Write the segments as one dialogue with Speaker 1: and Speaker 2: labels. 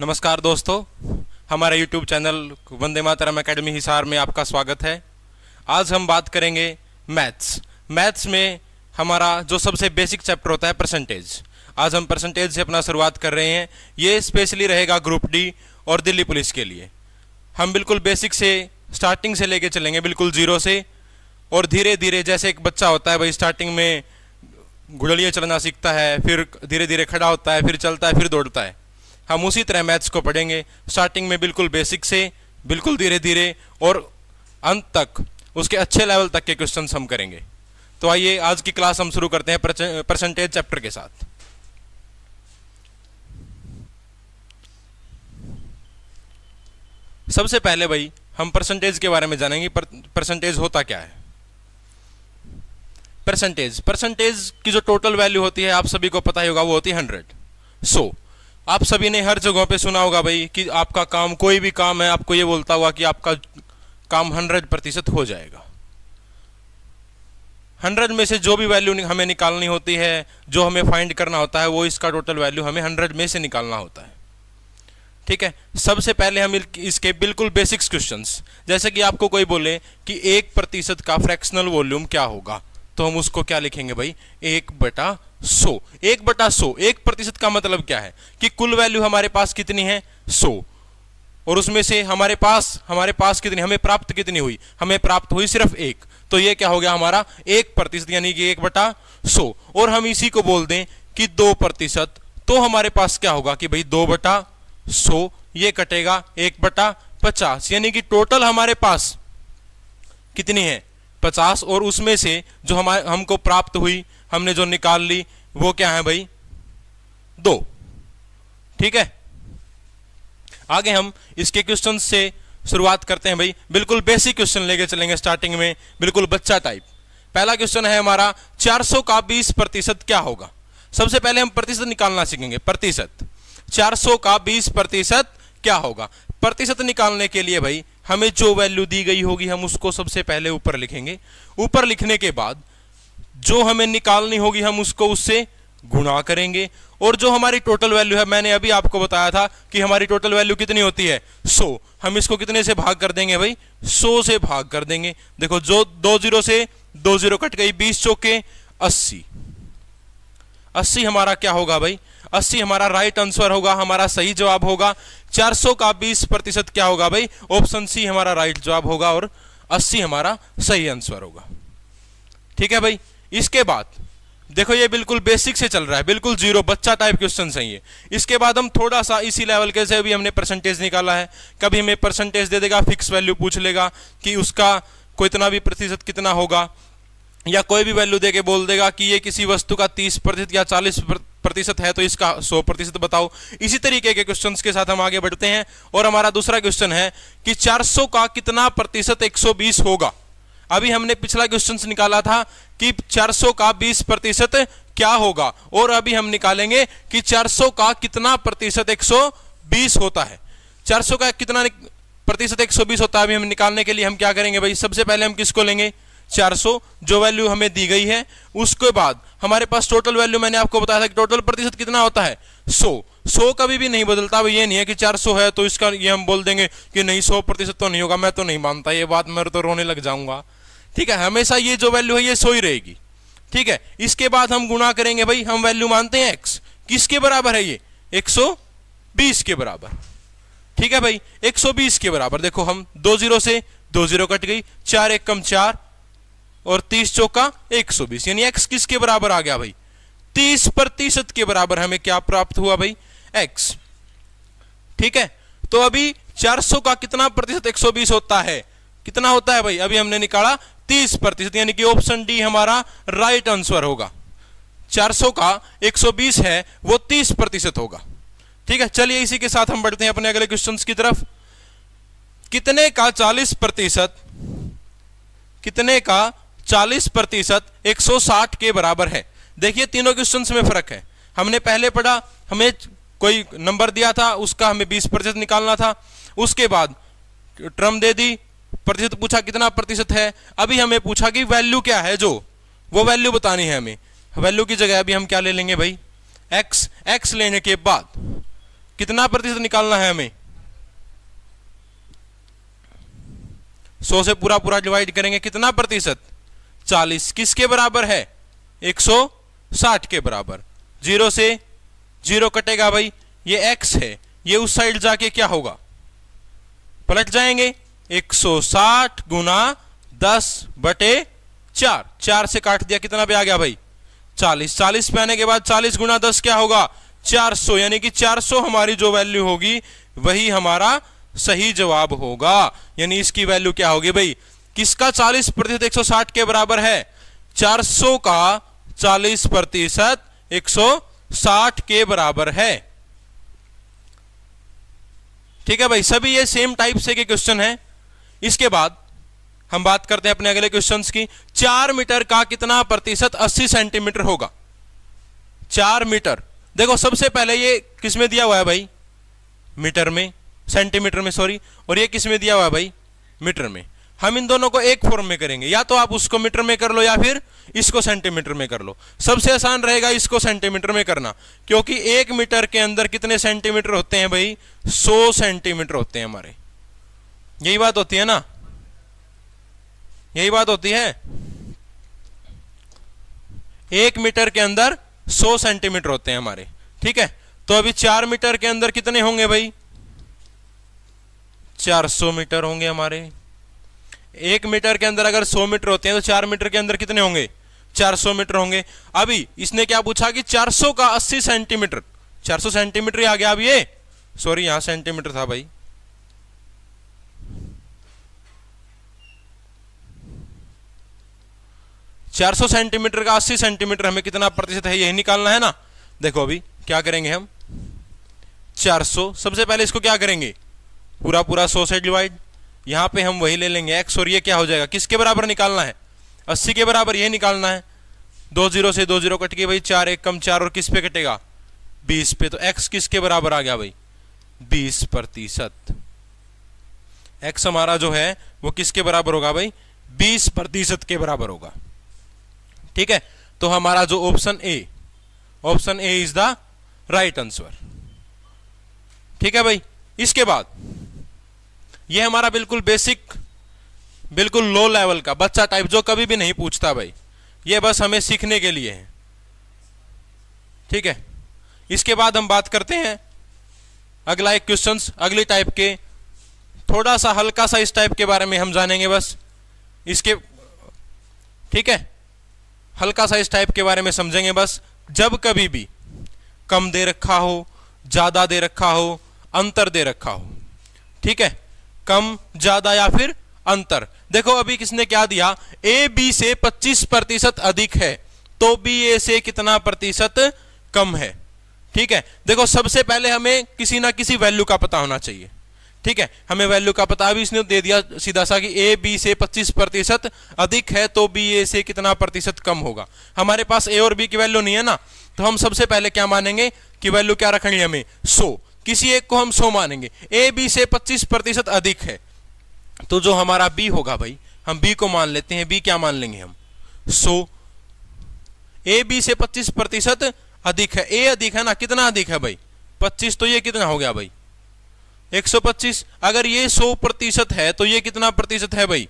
Speaker 1: नमस्कार दोस्तों हमारे YouTube channel Vande Mataram academy Hisar में आपका स्वागत है आज हम बात करेंगे मैथ्स मैथ्स में हमारा जो सबसे बेसिक चैप्टर होता है परसेंटेज आज हम परसेंटेज से अपना शुरुआत कर रहे हैं ये स्पेशली रहेगा ग्रुप डी और दिल्ली पुलिस के लिए हम बिल्कुल बेसिक से स्टार्टिंग से लेके चलेंगे बिल्कुल ज़ीरो से और धीरे धीरे जैसे एक बच्चा होता है भाई स्टार्टिंग में घुड़लिया चलना सीखता है फिर धीरे धीरे खड़ा होता है फिर चलता है फिर दौड़ता है हम उसी तरह मैथ्स को पढ़ेंगे स्टार्टिंग में बिल्कुल बेसिक से बिल्कुल धीरे धीरे और अंत तक उसके अच्छे लेवल तक के क्वेश्चन हम करेंगे तो आइए आज की क्लास हम शुरू करते हैं परसेंटेज चैप्टर के साथ सबसे पहले भाई हम परसेंटेज के बारे में जानेंगे परसेंटेज होता क्या है परसेंटेज परसेंटेज की जो टोटल वैल्यू होती है आप सभी को पता ही होगा वो होती है हंड्रेड सो so, आप सभी ने हर जगहों पे सुना होगा भाई कि आपका काम कोई भी काम है आपको ये बोलता हुआ कि आपका काम हंड्रेड प्रतिशत हो जाएगा हंड्रेड में से जो भी वैल्यू हमें निकालनी होती है जो हमें फाइंड करना होता है वो इसका टोटल वैल्यू हमें हंड्रेड में से निकालना होता है ठीक है सबसे पहले हम इसके बिल्कुल बेसिक्स क्वेश्चंस जैसे कि आपको कोई बोले कि एक प्रतिशत का फ्रैक्शनल वॉल्यूम क्या होगा तो हम उसको क्या लिखेंगे भाई एक बटा सो एक बटा सो एक प्रतिशत का मतलब क्या है कि कुल वैल्यू हमारे पास कितनी है सो और उसमें से हमारे पास हमारे पास कितनी हमें प्राप्त कितनी हुई हमें प्राप्त हुई सिर्फ एक तो ये क्या हो गया हमारा एक प्रतिशत यानी कि एक बटा सो और हम इसी को बोल दें कि दो प्रतिशत तो हमारे पास क्या होगा कि भाई दो बटा सो ये कटेगा एक बटा पचास यानी कि टोटल हमारे पास कितनी है पचास और उसमें से जो हमारे हमको प्राप्त हुई हमने जो निकाल ली वो क्या है भाई दो ठीक है आगे हम इसके क्वेश्चन से शुरुआत करते हैं भाई बिल्कुल बेसिक क्वेश्चन लेके चलेंगे स्टार्टिंग में बिल्कुल बच्चा टाइप पहला क्वेश्चन है हमारा 400 का 20 प्रतिशत क्या होगा सबसे पहले हम प्रतिशत निकालना सीखेंगे प्रतिशत 400 का 20 प्रतिशत क्या होगा प्रतिशत निकालने के लिए भाई हमें जो वैल्यू दी गई होगी हम उसको सबसे पहले ऊपर लिखेंगे ऊपर लिखने के बाद जो हमें निकालनी होगी हम उसको उससे गुणा करेंगे और जो हमारी टोटल वैल्यू है मैंने अभी आपको बताया था कि हमारी टोटल वैल्यू कितनी होती है 100 हम इसको कितने से भाग कर देंगे भाई 100 से भाग कर देंगे देखो जो दो जीरो से दो जीरो कट गई बीस चौके अस्सी अस्सी हमारा क्या होगा भाई अस्सी हमारा राइट आंसर होगा हमारा सही जवाब होगा 400 का बीस प्रतिशत क्या होगा भाई ऑप्शन सी हमारा राइट जवाब होगा और अस्सी हमारा सही आंसर होगा ठीक है भाई इसके बाद देखो ये बिल्कुल बेसिक से चल रहा है बिल्कुल जीरो बच्चा टाइप क्वेश्चन सही है इसके बाद हम थोड़ा सा इसी लेवल के से भी हमने परसेंटेज निकाला है कभी हमें परसेंटेज दे देगा फिक्स वैल्यू पूछ लेगा कि उसका कोई इतना भी प्रतिशत कितना होगा या कोई भी वैल्यू दे बोल देगा कि ये किसी वस्तु का तीस प्रतिशत या चालीस प्रतिशत है तो इसका सौ प्रतिशत बताओ इसी तरीके के क्वेश्चन के साथ हम आगे बढ़ते हैं और हमारा दूसरा क्वेश्चन है कि 400 का कितना प्रतिशत 120 होगा अभी हमने पिछला क्वेश्चन निकाला था कि 400 का 20 प्रतिशत क्या होगा और अभी हम निकालेंगे कि 400 का कितना प्रतिशत 120 होता है 400 का कितना प्रतिशत 120 होता है अभी हम निकालने के लिए हम क्या करेंगे भाई सबसे पहले हम किसको लेंगे 400 जो वैल्यू हमें दी गई है उसके बाद हमारे पास टोटल वैल्यू मैंने आपको बताया था कि टोटल प्रतिशत कितना होता है 100 100 कभी भी नहीं बदलता वो ये नहीं है कि 400 है तो इसका ये हम बोल देंगे कि नहीं 100 प्रतिशत तो नहीं होगा मैं तो नहीं मानता ये बात मेरे तो रोने लग जाऊंगा ठीक है हमेशा ये जो वैल्यू है ये सो ही रहेगी ठीक है इसके बाद हम गुना करेंगे भाई हम वैल्यू मानते हैं एक्स किसके बराबर है ये एक के बराबर ठीक है भाई 120 के बराबर देखो हम दो जीरो से दो जीरो कट गई चार एक कम चार और तीस चौका एक सौ बीस यानी एक्स किसके बराबर आ गया भाई तीस प्रतिशत के बराबर हमें क्या प्राप्त हुआ भाई एक्स ठीक है तो अभी 400 का कितना प्रतिशत 120 होता है कितना होता है भाई अभी हमने निकाला 30 प्रतिशत यानी कि ऑप्शन डी हमारा राइट आंसर होगा 400 का 120 है वो 30 प्रतिशत होगा ठीक है चलिए इसी के साथ हम बढ़ते हैं अपने अगले क्वेश्चन की तरफ कितने का 40 प्रतिशत कितने का 40 प्रतिशत एक के बराबर है देखिए तीनों क्वेश्चन में फर्क है हमने पहले पढ़ा हमें कोई नंबर दिया था उसका हमें 20 प्रतिशत निकालना था उसके बाद ट्रम दे दी प्रतिशत पूछा कितना प्रतिशत है अभी हमें पूछा कि वैल्यू क्या है जो वो वैल्यू बतानी है हमें वैल्यू की जगह अभी हम क्या ले लेंगे भाई एक्स एक्स लेने के बाद कितना प्रतिशत निकालना है हमें सौ से पूरा पूरा डिवाइड करेंगे कितना प्रतिशत चालीस किसके बराबर है एक सौ साठ के बराबर जीरो से जीरो कटेगा भाई ये एक्स है ये उस साइड जाके क्या होगा पलट जाएंगे एक सौ साठ गुना दस बटे चार चार से काट दिया कितना पे आ गया भाई चालीस चालीस पे आने के बाद चालीस गुना दस क्या होगा चार सौ यानी कि चार सौ हमारी जो वैल्यू होगी वही हमारा सही जवाब होगा यानी इसकी वैल्यू क्या होगी भाई किसका 40 प्रतिशत एक के बराबर है 400 का 40 प्रतिशत एक के बराबर है ठीक है भाई सभी ये सेम टाइप से के क्वेश्चन है इसके बाद हम बात करते हैं अपने अगले क्वेश्चन की चार मीटर का कितना प्रतिशत अस्सी सेंटीमीटर होगा चार मीटर देखो सबसे पहले ये किसमें दिया हुआ है भाई मीटर में सेंटीमीटर में सॉरी और ये किसमें दिया हुआ है भाई मीटर में हम इन दोनों को एक फॉर्म में करेंगे या तो आप उसको मीटर में कर लो या फिर इसको सेंटीमीटर में कर लो सबसे आसान रहेगा इसको सेंटीमीटर में करना क्योंकि एक मीटर के अंदर कितने सेंटीमीटर होते हैं भाई सौ सेंटीमीटर होते हैं हमारे यही बात होती है ना यही बात होती है एक मीटर के अंदर सौ सेंटीमीटर होते हैं हमारे ठीक है तो अभी चार मीटर के अंदर कितने होंगे भाई चार सौ मीटर होंगे हमारे एक मीटर के अंदर अगर सौ मीटर होते हैं तो चार मीटर के अंदर कितने होंगे 400 मीटर होंगे अभी इसने क्या पूछा कि 400 का 80 सेंटीमीटर 400 सेंटीमीटर ही आ गया अब ये सॉरी यहां सेंटीमीटर था भाई चार सौ सेंटीमीटर का अस्सी सेंटीमीटर हमें कितना प्रतिशत है यही निकालना है ना देखो अभी क्या करेंगे हम 400 सबसे पहले इसको क्या करेंगे पूरा पूरा सौ से डिवाइड यहां पे हम वही ले लेंगे एक्स और ये क्या हो जाएगा किसके बराबर निकालना है अस्सी के बराबर ये निकालना है दो जीरो से दो जीरो कट भाई चार एक कम चार और किस पे कटेगा बीस पे तो एक्स किसके बराबर आ गया भाई बीस प्रतिशत एक्स हमारा जो है वो किसके बराबर होगा भाई बीस प्रतिशत के बराबर होगा ठीक है तो हमारा जो option A option A is the right answer ठीक है भाई इसके बाद ये हमारा बिल्कुल बेसिक बिल्कुल लो लेवल का बच्चा टाइप जो कभी भी नहीं पूछता भाई ये बस हमें सीखने के लिए है ठीक है इसके बाद हम बात करते हैं अगला एक क्वेश्चन अगली टाइप के थोड़ा सा हल्का सा इस टाइप के बारे में हम जानेंगे बस इसके ठीक है हल्का सा इस टाइप के बारे में समझेंगे बस जब कभी भी कम दे रखा हो ज़्यादा दे रखा हो अंतर दे रखा हो ठीक है कम ज्यादा या फिर अंतर देखो अभी किसने क्या दिया ए बी से 25 प्रतिशत अधिक है तो बी ए से कितना प्रतिशत कम है ठीक है देखो सबसे पहले हमें किसी ना किसी वैल्यू का पता होना चाहिए ठीक है हमें वैल्यू का पता भी इसने दे दिया सीधा सा कि ए बी से 25 प्रतिशत अधिक है तो बी ए से कितना प्रतिशत कम होगा हमारे पास ए और बी की वैल्यू नहीं है ना तो हम सबसे पहले क्या मानेंगे कि वैल्यू क्या रखेंगे हमें सो किसी एक को हम सौ मानेंगे ए बी से पच्चीस प्रतिशत अधिक है तो जो हमारा बी होगा भाई हम बी को मान लेते हैं बी क्या मान लेंगे हम सो ए बी से पच्चीस प्रतिशत अधिक है ए अधिक है ना कितना अधिक है भाई पच्चीस तो ये कितना हो गया भाई 125 अगर ये 100 प्रतिशत है तो ये कितना प्रतिशत है भाई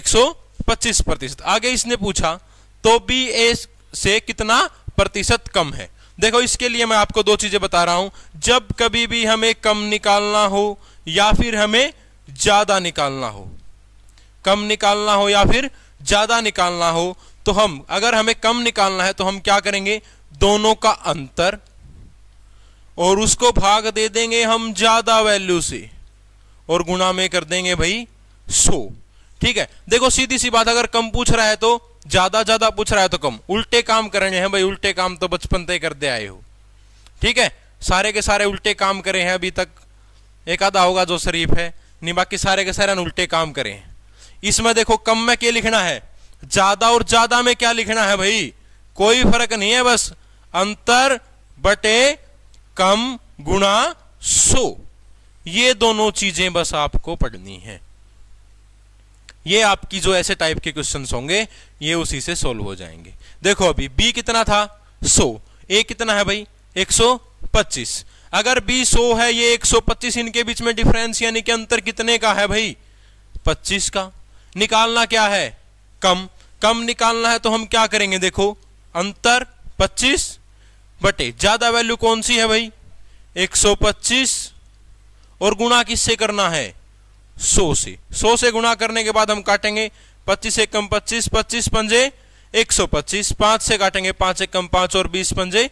Speaker 1: 125 प्रतिशत आगे इसने पूछा तो बी ए से कितना प्रतिशत कम है देखो इसके लिए मैं आपको दो चीज़ें बता रहा हूं जब कभी भी हमें कम निकालना हो या फिर हमें ज़्यादा निकालना हो कम निकालना हो या फिर ज़्यादा निकालना हो तो हम अगर हमें कम निकालना है तो हम क्या करेंगे दोनों का अंतर और उसको भाग दे देंगे हम ज़्यादा वैल्यू से और गुणा में कर देंगे भाई सो ठीक है देखो सीधी सी बात अगर कम पूछ रहा है तो ज्यादा ज्यादा पूछ रहा है तो कम उल्टे काम करने हैं भाई उल्टे काम तो बचपन तय करते आए हो ठीक है सारे के सारे उल्टे काम करे हैं अभी तक एक आधा होगा जो शरीफ है नहीं बाकी सारे के सारे उल्टे काम करे हैं इसमें देखो कम में क्या लिखना है ज्यादा और ज्यादा में क्या लिखना है भाई कोई फर्क नहीं है बस अंतर बटे कम गुणा सो ये दोनों चीजें बस आपको पढ़नी है ये आपकी जो ऐसे टाइप के क्वेश्चन होंगे ये उसी से सोल्व हो जाएंगे देखो अभी बी कितना था सो ए कितना है भाई एक अगर बी सो है ये 125 इनके बीच में डिफरेंस यानी कि अंतर कितने का है भाई 25 का निकालना क्या है कम कम निकालना है तो हम क्या करेंगे देखो अंतर 25 बटे ज्यादा वैल्यू कौन सी है भाई 125 और गुणा किससे करना है सौ से सौ से गुणा करने के बाद हम काटेंगे पच्चीस एक कम पच्चीस पच्चीस पंजे एक सौ पच्चीस पांच से काटेंगे पांच एक कम पांच और बीस पंजे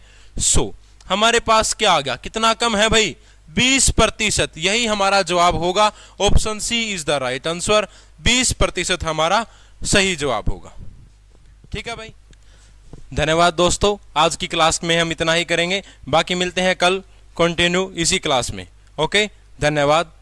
Speaker 1: सौ हमारे पास क्या आ गया कितना कम है भाई बीस प्रतिशत यही हमारा जवाब होगा option C is the right answer बीस प्रतिशत हमारा सही जवाब होगा ठीक है भाई धन्यवाद दोस्तों आज की क्लास में हम इतना ही करेंगे बाकी मिलते हैं कल कंटिन्यू इसी क्लास में ओके धन्यवाद